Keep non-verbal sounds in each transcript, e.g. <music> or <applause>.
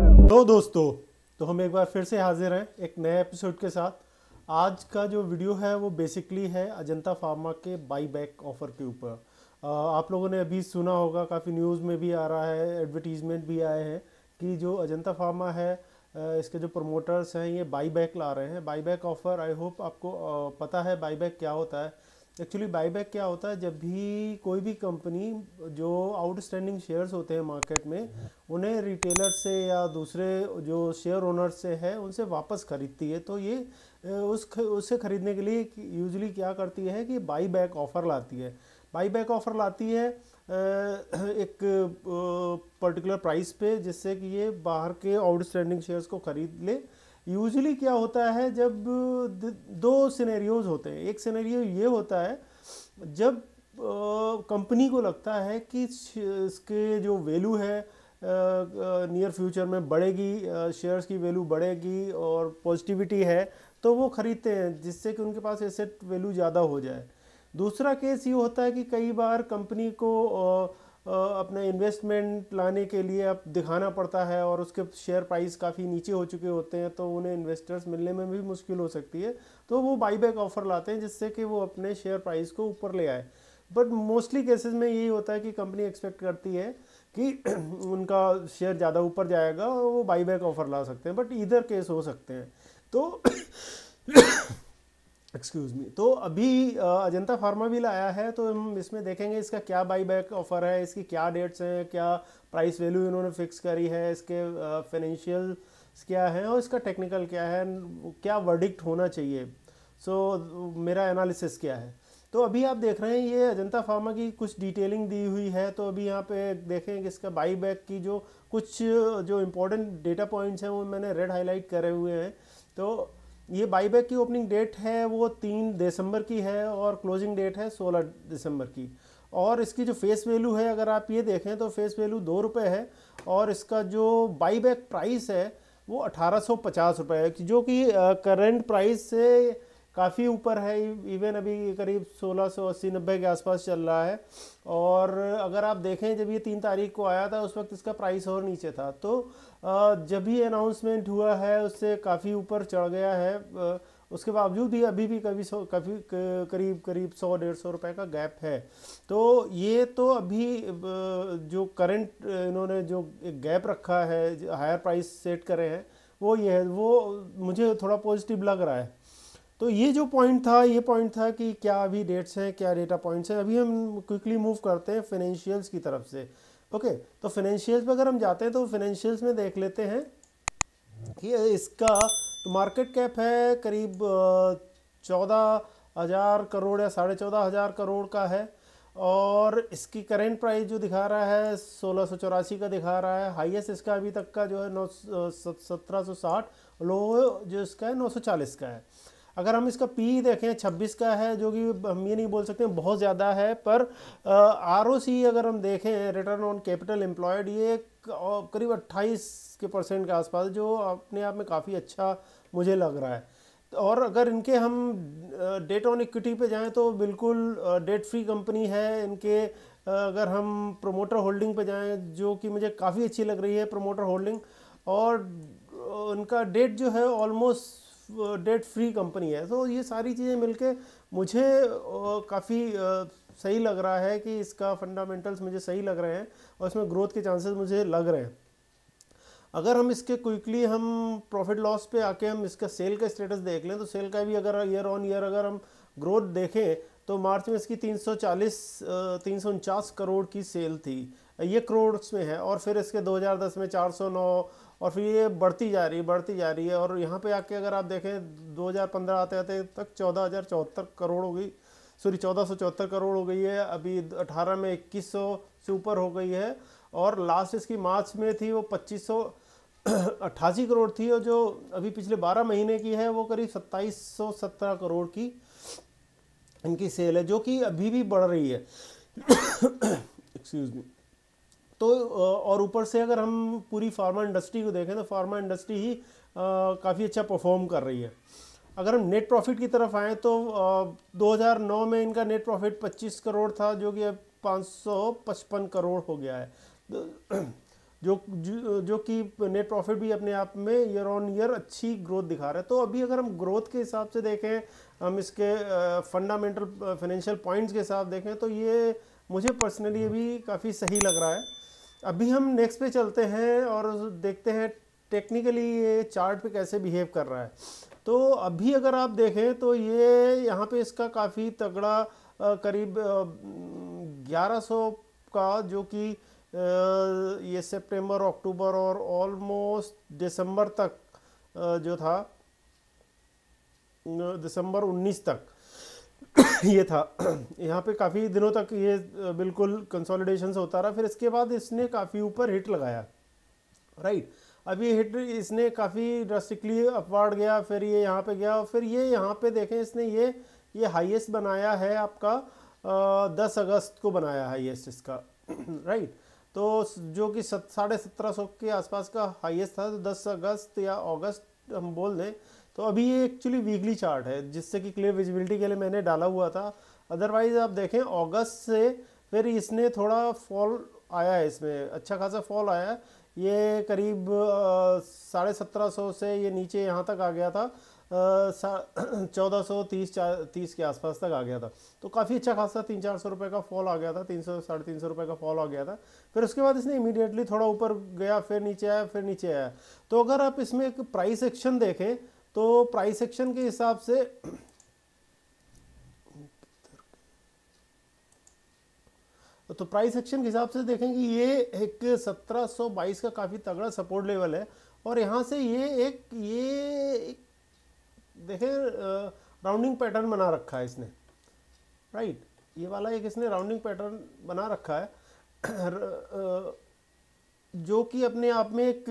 तो दोस्तों तो हम एक बार फिर से हाजिर हैं एक नए एपिसोड के साथ आज का जो वीडियो है वो बेसिकली है अजंता फार्मा के बाई बैक ऑफ़र के ऊपर आप लोगों ने अभी सुना होगा काफ़ी न्यूज़ में भी आ रहा है एडवर्टीज़मेंट भी आए हैं कि जो अजंता फार्मा है इसके जो प्रमोटर्स हैं ये बाई बैक ला रहे हैं buy back offer I hope आपको पता है बाई बैक क्या होता है एक्चुअली बाईबैक क्या होता है जब भी कोई भी कंपनी जो आउटस्टैंडिंग शेयर्स होते हैं मार्केट में उन्हें रिटेलर से या दूसरे जो शेयर ओनर से है उनसे वापस खरीदती है तो ये उस उससे खरीदने के लिए यूजली क्या करती है कि बाई बैक ऑफ़र लाती है बाई बैक ऑफ़र लाती है एक पर्टिकुलर प्राइस पे जिससे कि ये बाहर के आउटस्टैंडिंग शेयर्स को ख़रीद ले यूजली क्या होता है जब दो सिनेरियोज होते हैं एक सिनेरियो ये होता है जब कंपनी को लगता है कि इसके जो वैल्यू है नियर फ्यूचर में बढ़ेगी शेयर्स की वैल्यू बढ़ेगी और पॉजिटिविटी है तो वो ख़रीदते हैं जिससे कि उनके पास एसेट वैल्यू ज़्यादा हो जाए दूसरा केस ये होता है कि कई बार कंपनी को आ, अपने इन्वेस्टमेंट लाने के लिए अब दिखाना पड़ता है और उसके शेयर प्राइस काफ़ी नीचे हो चुके होते हैं तो उन्हें इन्वेस्टर्स मिलने में भी मुश्किल हो सकती है तो वो बाईबैक ऑफर लाते हैं जिससे कि वो अपने शेयर प्राइस को ऊपर ले आए बट मोस्टली केसेस में यही होता है कि कंपनी एक्सपेक्ट करती है कि <clears throat> उनका शेयर ज़्यादा ऊपर जाएगा और वो बाईबैक ऑफर ला सकते हैं बट इधर केस हो सकते हैं तो <clears throat> एक्सक्यूज़ मी तो अभी अजंता फार्मा भी लाया है तो हम इसमें देखेंगे इसका क्या बाई बैक ऑफर है इसकी क्या डेट्स हैं क्या प्राइस वैल्यू इन्होंने फिक्स करी है इसके फाइनेंशियल क्या है और इसका टेक्निकल क्या है क्या वर्डिक्ट होना चाहिए सो so, मेरा एनालिसिस क्या है तो अभी आप देख रहे हैं ये अजंता फार्मा की कुछ डिटेलिंग दी हुई है तो अभी यहाँ पे देखें कि इसका बाई बैक की जो कुछ जो इम्पोर्टेंट डेटा पॉइंट्स हैं वो मैंने रेड हाईलाइट करे हुए हैं तो ये बाईबैक की ओपनिंग डेट है वो तीन दिसंबर की है और क्लोजिंग डेट है सोलह दिसंबर की और इसकी जो फेस वैल्यू है अगर आप ये देखें तो फेस वैल्यू दो रुपये है और इसका जो बाईबैक प्राइस है वो अठारह सौ पचास रुपये है जो कि करंट प्राइस से काफ़ी ऊपर है इवन अभी करीब सोलह सौ अस्सी नब्बे के आसपास चल रहा है और अगर आप देखें जब ये तीन तारीख को आया था उस वक्त इसका प्राइस और नीचे था तो जब भी अनाउंसमेंट हुआ है उससे काफ़ी ऊपर चढ़ गया है उसके बावजूद ही अभी भी कभी सौ काफ़ी करीब करीब सौ डेढ़ सौ रुपये का गैप है तो ये तो अभी जो करंट इन्होंने जो गैप रखा है हायर प्राइस सेट करे हैं वो ये है वो मुझे थोड़ा पॉजिटिव लग रहा है तो ये जो पॉइंट था ये पॉइंट था कि क्या अभी डेट्स हैं क्या डेटा पॉइंट्स हैं अभी हम क्विकली मूव करते हैं फाइनेंशियल्स की तरफ से ओके okay, तो फाइनेंशियल्स पर अगर हम जाते हैं तो फाइनेंशियल्स में देख लेते हैं कि इसका तो मार्केट कैप है करीब चौदह हज़ार करोड़ या साढ़े चौदह हज़ार करोड़ का है और इसकी करेंट प्राइस जो दिखा रहा है सोलह सौ चौरासी का दिखा रहा है हाईएस्ट इसका अभी तक का जो है नौ सत्रह सौ साठ लो जो इसका है नौ सौ चालीस का है अगर हम इसका पी देखें 26 का है जो कि हम ये नहीं बोल सकते बहुत ज़्यादा है पर आर अगर हम देखें रिटर्न ऑन कैपिटल एम्प्लॉयड ये करीब 28 के परसेंट के आसपास जो अपने आप में काफ़ी अच्छा मुझे लग रहा है और अगर इनके हम डेट ऑन इक्विटी पे जाएं तो बिल्कुल डेट फ्री कंपनी है इनके अगर हम प्रोमोटर होल्डिंग पे जाएं जो कि मुझे काफ़ी अच्छी लग रही है प्रोमोटर होल्डिंग और उनका डेट जो है ऑलमोस्ट डेट फ्री कंपनी है तो ये सारी चीज़ें मिलके मुझे काफ़ी सही लग रहा है कि इसका फंडामेंटल्स मुझे सही लग रहे हैं और इसमें ग्रोथ के चांसेस मुझे लग रहे हैं अगर हम इसके क्विकली हम प्रॉफिट लॉस पे आके हम इसका सेल का स्टेटस देख लें तो सेल का भी अगर ईयर ऑन ईयर अगर हम ग्रोथ देखें तो मार्च में इसकी 340 तीन करोड़ की सेल थी ये करोड़ में है और फिर इसके 2010 में 409 और फिर ये बढ़ती जा रही है बढ़ती जा रही है और यहाँ पे आके अगर आप देखें 2015 आते आते तक चौदह करोड़ हो गई सॉरी चौदह करोड़ हो गई है अभी 18 में 2100 से ऊपर हो गई है और लास्ट इसकी मार्च में थी वो पच्चीस अट्ठासी करोड़ थी और जो अभी पिछले 12 महीने की है वो करीब 2717 करोड़ की इनकी सेल है जो कि अभी भी बढ़ रही है एक्सक्यूज़ <coughs> मी तो और ऊपर से अगर हम पूरी फार्मा इंडस्ट्री को देखें तो फार्मा इंडस्ट्री ही काफ़ी अच्छा परफॉर्म कर रही है अगर हम नेट प्रॉफिट की तरफ आएँ तो आ, 2009 में इनका नेट प्रॉफिट 25 करोड़ था जो कि अब 555 करोड़ हो गया है जो जो, जो कि नेट प्रॉफिट भी अपने आप में ईयर ऑन ईयर अच्छी ग्रोथ दिखा रहा है तो अभी अगर हम ग्रोथ के हिसाब से देखें हम इसके फंडामेंटल फाइनेंशियल पॉइंट्स के हिसाब देखें तो ये मुझे पर्सनली अभी काफ़ी सही लग रहा है अभी हम नेक्स्ट पे चलते हैं और देखते हैं टेक्निकली ये चार्ट पे कैसे बिहेव कर रहा है तो अभी अगर आप देखें तो ये यहाँ पे इसका काफ़ी तगड़ा करीब 1100 का जो कि ये सितंबर अक्टूबर और ऑलमोस्ट दिसंबर तक जो था दिसंबर 19 तक <coughs> ये था <coughs> यहाँ पे काफ़ी दिनों तक ये बिल्कुल कंसोलिडेशन से होता रहा फिर इसके बाद इसने काफ़ी ऊपर हिट लगाया राइट अब ये हिट इसने काफ़ी ड्रास्टिकली अपवार्ड गया फिर ये यहाँ पे गया और फिर ये यहाँ पे देखें इसने ये ये हाईएस्ट बनाया है आपका दस अगस्त को बनाया हाईएस्ट इसका राइट <coughs> तो जो कि सत साढ़े सत्रह सौ के आसपास का हाईएस्ट था तो दस अगस्त या अगस्त हम बोल दें तो अभी ये एक्चुअली वीकली चार्ट है जिससे कि क्लियर विजिबिलिटी के लिए मैंने डाला हुआ था अदरवाइज़ आप देखें अगस्त से फिर इसने थोड़ा फॉल आया है इसमें अच्छा खासा फॉल आया है ये करीब साढ़े सत्रह सौ से ये नीचे यहाँ तक आ गया था <clears throat> चौदह सौ तीस चार तीस के आसपास तक आ गया था तो काफ़ी अच्छा खासा तीन चार सौ रुपये का फॉल आ गया था तीन सौ साढ़े तीन सौ रुपये का फॉल आ गया था फिर उसके बाद इसने इमीडिएटली थोड़ा ऊपर गया फिर नीचे आया फिर नीचे आया तो अगर आप इसमें एक प्राइस एक्शन देखें तो प्राइस एक्शन के हिसाब से तो प्राइस एक्शन के हिसाब से देखेंगे ये एक 1722 का काफ़ी तगड़ा सपोर्ट लेवल है और यहाँ से ये एक ये देखें राउंडिंग पैटर्न बना रखा है इसने राइट ये वाला एक इसने राउंडिंग पैटर्न बना रखा है <clears throat> जो कि अपने आप में एक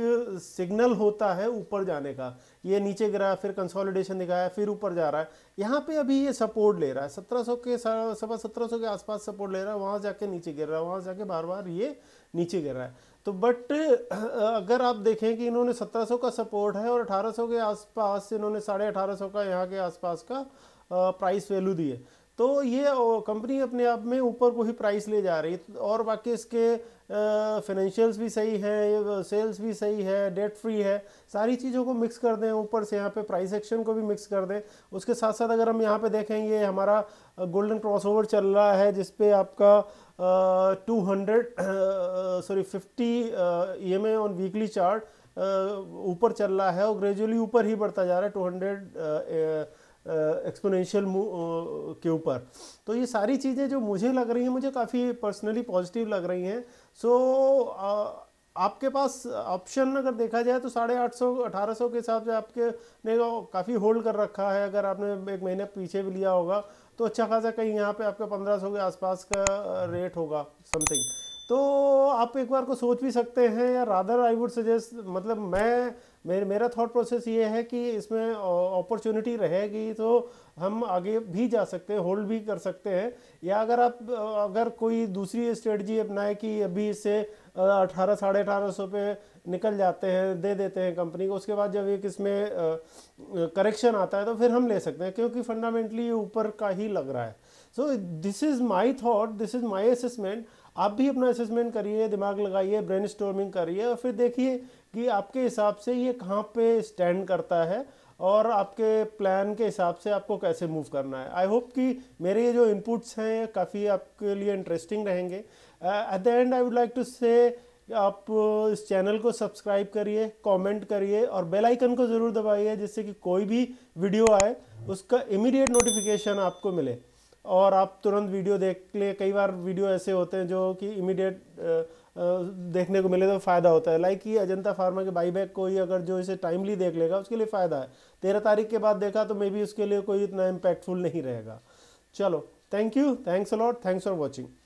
सिग्नल होता है ऊपर जाने का ये नीचे गिरा फिर कंसोलिडेशन दिखाया फिर ऊपर जा रहा है यहाँ पे अभी ये सपोर्ट ले रहा है 1700 के सवा सत्रह के आसपास सपोर्ट ले रहा है वहाँ जाके नीचे गिर रहा है वहाँ जाके बार बार ये नीचे गिर रहा है तो बट अगर आप देखें कि इन्होंने 1700 का सपोर्ट है और 1800 के आसपास इन्होंने साढ़े अठारह का यहाँ के आसपास का प्राइस वैल्यू दी है तो ये कंपनी अपने आप में ऊपर को ही प्राइस ले जा रही है और बाकी इसके फाइनेंशियल्स भी सही है सेल्स भी सही है डेट फ्री है सारी चीज़ों को मिक्स कर दें ऊपर से यहाँ पे प्राइस एक्शन को भी मिक्स कर दें उसके साथ साथ अगर हम यहाँ पे देखें ये हमारा गोल्डन क्रॉसओवर चल रहा है जिसपे आपका two hundred sorry fifty E M on weekly chart ऊपर चल रहा है और ग्रेजुअली ऊपर ही बढ़ता जा रहा है टू हंड्रेड एक्सपोनेंशियल के ऊपर तो ये सारी चीज़ें जो मुझे लग रही हैं मुझे काफ़ी पर्सनली पॉजिटिव लग रही हैं सो so, uh, आपके पास ऑप्शन अगर देखा जाए तो साढ़े आठ सौ अठारह सौ के हिसाब से आपके ने काफ़ी होल्ड कर रखा है अगर आपने एक महीने पीछे भी लिया होगा तो अच्छा खासा कहीं यहाँ पे आपका पंद्रह सौ के आसपास का रेट होगा समथिंग तो आप एक बार को सोच भी सकते हैं या रादर आई वुड सजेस्ट मतलब मैं मेरे मेरा थॉट प्रोसेस ये है कि इसमें अपॉर्चुनिटी रहेगी तो हम आगे भी जा सकते हैं होल्ड भी कर सकते हैं या अगर आप अगर कोई दूसरी स्ट्रेटजी अपनाए कि अभी इससे अठारह साढ़े अठारह सौ पे निकल जाते हैं दे देते हैं कंपनी को उसके बाद जब एक इसमें करेक्शन आता है तो फिर हम ले सकते हैं क्योंकि फंडामेंटली ऊपर का ही लग रहा है so this is my thought this is my assessment आप भी अपना असेसमेंट करिए दिमाग लगाइए ब्रेन करिए और फिर देखिए कि आपके हिसाब से ये कहाँ पे स्टैंड करता है और आपके प्लान के हिसाब से आपको कैसे मूव करना है आई होप कि मेरे ये जो इनपुट्स हैं काफ़ी आपके लिए इंटरेस्टिंग रहेंगे at the end I would like to say आप uh, इस चैनल को सब्सक्राइब करिए कमेंट करिए और बेल आइकन को ज़रूर दबाइए जिससे कि कोई भी वीडियो आए उसका इमीडिएट नोटिफिकेशन आपको मिले और आप तुरंत वीडियो देख ले कई बार वीडियो ऐसे होते हैं जो कि इमीडिएट देखने को मिले तो फ़ायदा होता है लाइक ये अजंता फार्मा के बाईबैक को ही अगर जो इसे टाइमली देख लेगा उसके लिए फ़ायदा है तेरह तारीख के बाद देखा तो मे बी उसके लिए कोई इतना इम्पैक्टफुल नहीं रहेगा चलो thank you thanks a lot thanks for watching